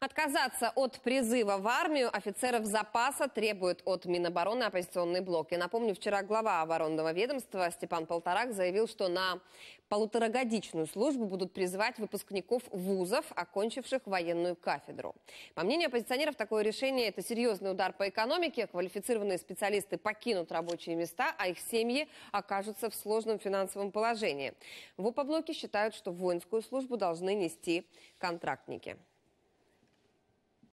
Отказаться от призыва в армию офицеров запаса требует от Минобороны оппозиционный блок. И напомню, вчера глава оборонного ведомства Степан Полторак заявил, что на полуторагодичную службу будут призывать выпускников вузов, окончивших военную кафедру. По мнению оппозиционеров, такое решение – это серьезный удар по экономике. Квалифицированные специалисты покинут рабочие места, а их семьи окажутся в сложном финансовом положении. В ОПО-блоке считают, что воинскую службу должны нести контрактники.